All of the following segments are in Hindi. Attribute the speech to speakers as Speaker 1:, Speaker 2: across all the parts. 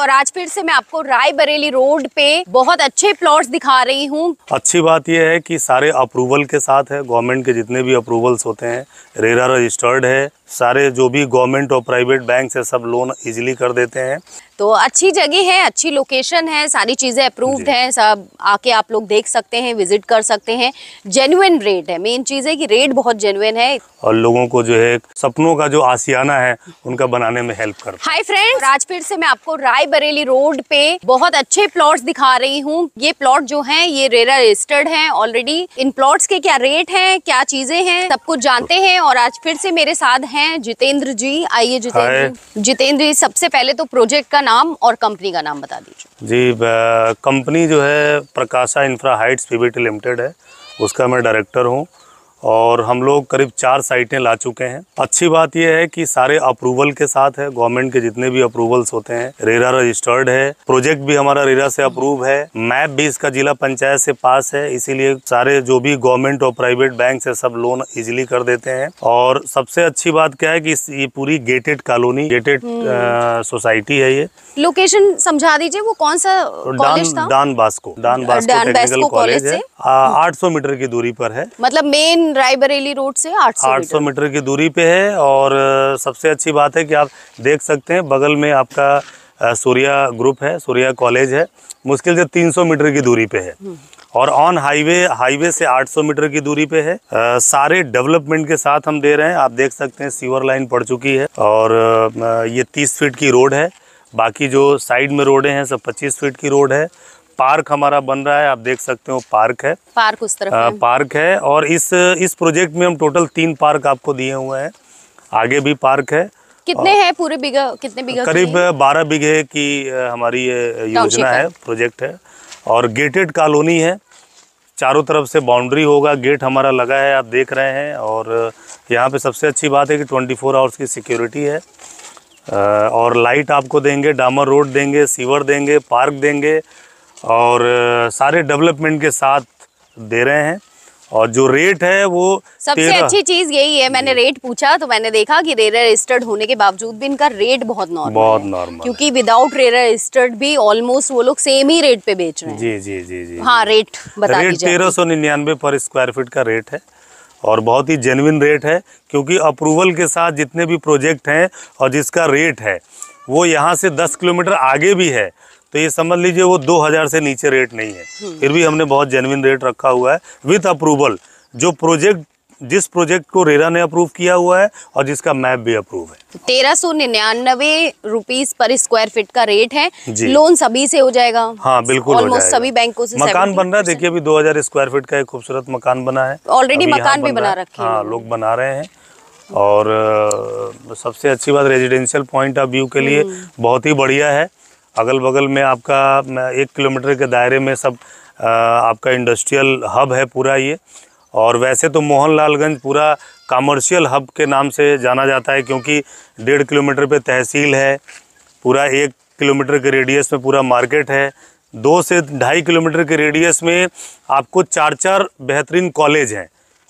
Speaker 1: और आज फिर से मैं आपको राय बरेली रोड पे बहुत अच्छे प्लॉट्स दिखा रही हूँ
Speaker 2: अच्छी बात यह है कि सारे अप्रूवल के साथ है गवर्नमेंट के जितने भी अप्रूवल्स होते हैं रेरा रजिस्टर्ड है सारे जो भी गवर्नमेंट और प्राइवेट बैंक से सब लोन इजीली कर देते हैं
Speaker 1: तो अच्छी जगह है अच्छी लोकेशन है सारी चीज़ें अप्रूव्ड है सब आके आप लोग देख सकते हैं विजिट कर सकते हैं जेनुअन रेट है मेन चीज़ है की रेट बहुत जेनुअन है
Speaker 2: और लोगों को जो है सपनों का जो आसियाना है उनका बनाने में हेल्प कर
Speaker 1: हाई फ्रेंड आज फिर से मैं आपको राय राय बरेली रोड पे बहुत अच्छे प्लॉट दिखा रही हूँ ये प्लॉट जो है ये रेरा रजिस्टर्ड है ऑलरेडी इन प्लॉट के क्या रेट है क्या चीजें हैं सब कुछ जानते हैं और आज फिर से मेरे साथ हैं जितेंद्र जी आइए जितेंद्र जितेंद्र जी सबसे पहले तो प्रोजेक्ट का नाम और कंपनी का नाम बता
Speaker 2: दीजिए जी कंपनी जो है प्रकाशा इंफ्रा हाइट्स लिमिटेड है उसका मैं डायरेक्टर हूँ और हम लोग करीब चार साइटें ला चुके हैं अच्छी बात यह है कि सारे अप्रूवल के साथ है गवर्नमेंट के जितने भी अप्रूवल्स होते हैं रेरा रजिस्टर्ड है प्रोजेक्ट भी हमारा रेरा से अप्रूव है मैप भी इसका जिला पंचायत से पास है इसीलिए सारे जो भी गवर्नमेंट और प्राइवेट बैंक से सब लोन इजिली कर देते हैं और सबसे अच्छी बात क्या है की ये पूरी गेटेड कॉलोनी गेटेड सोसाइटी है ये
Speaker 1: लोकेशन समझा दीजिए वो कौन सा
Speaker 2: Don Bosco Don Bosco technical college है आठ सौ मीटर की दूरी पर है
Speaker 1: मतलब मेन रायबरेली रोड से 800 सौ
Speaker 2: मीटर की दूरी पे है और सबसे अच्छी बात है कि आप देख सकते हैं बगल में आपका सूर्या ग्रुप है सूर्या कॉलेज है मुश्किल से 300 मीटर की दूरी पे है हम्म। और ऑन हाईवे हाईवे से 800 मीटर की दूरी पे है आ, सारे डेवलपमेंट के साथ हम दे रहे हैं आप देख सकते हैं सीवर लाइन पड़ चुकी है और ये तीस फीट की रोड है बाकी जो साइड में रोडें हैं सब 25 फीट की रोड है पार्क हमारा बन रहा है आप देख सकते हो पार्क है
Speaker 1: पार्क उस तरफ आ,
Speaker 2: पार्क है और इस इस प्रोजेक्ट में हम टोटल तीन पार्क आपको दिए हुए हैं आगे भी पार्क है
Speaker 1: कितने हैं पूरे बिगा, कितने बिगा करीब
Speaker 2: बारह बीघे की हमारी ये योजना है प्रोजेक्ट है और गेटेड कॉलोनी है चारों तरफ से बाउंड्री होगा गेट हमारा लगा है आप देख रहे हैं और यहाँ पे सबसे अच्छी बात है कि 24 फोर आवर्स की सिक्योरिटी है और लाइट आपको देंगे डामर रोड देंगे सीवर देंगे पार्क देंगे और सारे डेवलपमेंट के साथ दे रहे हैं और जो रेट है वो सबसे अच्छी
Speaker 1: चीज यही है मैंने रेट पूछा तो मैंने देखा कि रेरा रजिस्टर्ड होने के बावजूद भी इनका रेट बहुत नॉर्मल
Speaker 2: बहुत नॉर्मल
Speaker 1: क्योंकि विदाउट रेरा रजिस्टर्ड भी ऑलमोस्ट वो लोग सेम ही रेट पे बेच रहे
Speaker 2: हैं जी जी जी जी हाँ
Speaker 1: रेट बता रेट तेरह सौ
Speaker 2: निन्यानवे पर स्क्वायर फीट का रेट है और बहुत ही जेनविन रेट है क्योंकि अप्रूवल के साथ जितने भी प्रोजेक्ट हैं और जिसका रेट है वो यहाँ से दस किलोमीटर आगे भी है तो ये समझ लीजिए वो 2000 से नीचे रेट नहीं है हम्म। फिर भी हमने बहुत जेनविन रेट रखा हुआ है विथ अप्रूवल जो प्रोजेक्ट जिस प्रोजेक्ट को रेरा ने अप्रूव किया हुआ है और जिसका मैप भी अप्रूव है
Speaker 1: तेरह सौ निन्यानवे रुपीज पर स्क्वायर फीट का रेट है लोन सभी से हो जाएगा
Speaker 2: हाँ बिल्कुल ऑलमोस्ट सभी बैंकों से मकान बन रहा है देखिए अभी 2000 स्क्वायर फीट का एक खूबसूरत मकान बना है ऑलरेडी मकान भी बना रखे हाँ लोग बना रहे हैं और सबसे अच्छी बात रेजिडेंशियल पॉइंट ऑफ व्यू के लिए हम्म। बहुत ही बढ़िया है अगल बगल में आपका एक किलोमीटर के दायरे में सब आपका इंडस्ट्रियल हब है पूरा ये और वैसे तो मोहनलालगंज पूरा कमर्शियल हब के नाम से जाना जाता है क्योंकि डेढ़ किलोमीटर पे तहसील है पूरा एक किलोमीटर के रेडियस में पूरा मार्केट है दो से ढाई किलोमीटर के रेडियस में आपको चार चार बेहतरीन कॉलेज हैं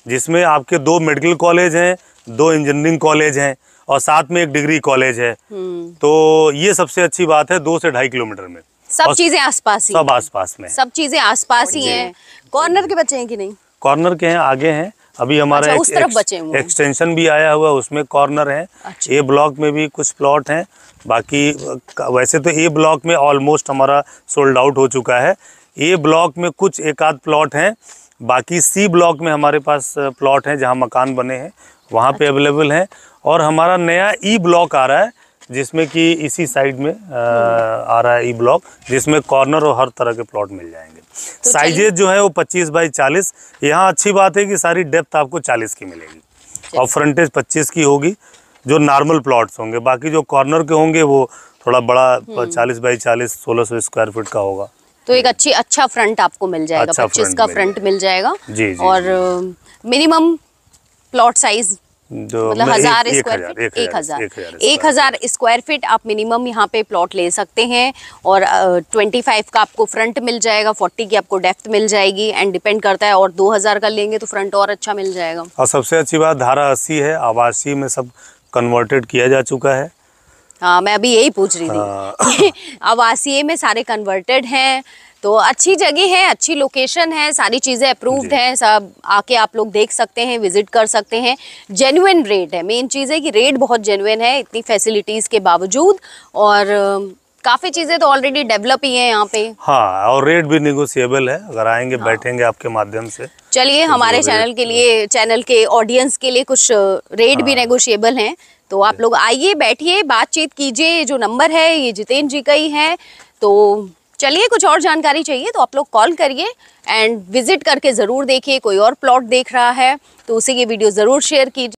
Speaker 2: जिसमें आपके दो मेडिकल कॉलेज हैं दो इंजीनियरिंग कॉलेज हैं और साथ में एक डिग्री कॉलेज है हम्म। तो ये सबसे अच्छी बात है दो से ढाई किलोमीटर में सब चीजें आसपास ही सब आसपास में सब
Speaker 1: चीजें आसपास ही हैं कॉर्नर के बच्चे हैं कि नहीं
Speaker 2: कॉर्नर के हैं आगे हैं अभी अच्छा, हमारा अच्छा, उस तरफ बचे एक्सटेंशन भी आया हुआ है उसमें कॉर्नर है अच्छा। ए ब्लॉक में भी कुछ प्लॉट हैं बाकी वैसे तो ए ब्लॉक में ऑलमोस्ट हमारा सोल्ड आउट हो चुका है ए ब्लॉक में कुछ एक आध प्लॉट हैं बाकी सी ब्लॉक में हमारे पास प्लॉट हैं जहां मकान बने हैं वहाँ पे अच्छा। अवेलेबल हैं और हमारा नया ई ब्लॉक आ रहा है जिसमें कि इसी साइड में आ, आ रहा है ई ब्लॉक जिसमें कॉर्नर और हर तरह के प्लॉट मिल जाएंगे तो साइजेज जो है वो 25 बाई 40 यहाँ अच्छी बात है कि सारी डेप्थ आपको 40 की मिलेगी और फ्रंटेज 25 की होगी जो नॉर्मल प्लॉट्स होंगे बाकी जो कॉर्नर के होंगे वो थोड़ा बड़ा हम्म। चालीस बाई चालीस सोलह सौ स्क्वायर फीट का होगा
Speaker 1: तो एक अच्छी अच्छा फ्रंट आपको मिल जाएगा अच्छा का फ्रंट मिल जाएगा जी और मिनिमम प्लॉट साइज
Speaker 2: मतलब हजार स्क्वायर फीट एक हजार एक हजार
Speaker 1: स्क्वायर फीट आप मिनिमम यहाँ पे प्लॉट ले सकते हैं और ट्वेंटी फाइव का आपको फ्रंट मिल जाएगा फोर्टी की आपको डेप्थ मिल जाएगी एंड डिपेंड करता है और दो हजार का लेंगे तो फ्रंट और अच्छा मिल जाएगा
Speaker 2: और सबसे अच्छी बात धारा अस्सी है आवासीय में सब कन्वर्टेड किया जा चुका है
Speaker 1: हाँ मैं अभी यही पूछ रही थी हाँ। आवासीय में सारे कन्वर्टेड हैं तो अच्छी जगह है अच्छी लोकेशन है सारी चीज़ें अप्रूव्ड हैं सब आके आप लोग देख सकते हैं विजिट कर सकते हैं जेन्युन रेट है मेन चीज़ है कि रेट बहुत जेन्युन है इतनी फैसिलिटीज़ के बावजूद और काफी चीजें तो ऑलरेडी डेवलप ही है यहाँ पे
Speaker 2: हाँ और रेट भी निगोशिएबल है अगर आएंगे हाँ। बैठेंगे आपके माध्यम से
Speaker 1: चलिए तो हमारे चैनल के लिए चैनल के ऑडियंस के लिए कुछ रेट हाँ। भी नेगोशिएबल हैं तो आप लोग आइए बैठिए बातचीत कीजिए जो नंबर है ये जितेंद्र जी का ही है तो चलिए कुछ और जानकारी चाहिए तो आप लोग कॉल करिए एंड विजिट करके ज़रूर देखिए कोई और प्लॉट देख रहा है तो उसे ये वीडियो ज़रूर शेयर कीजिए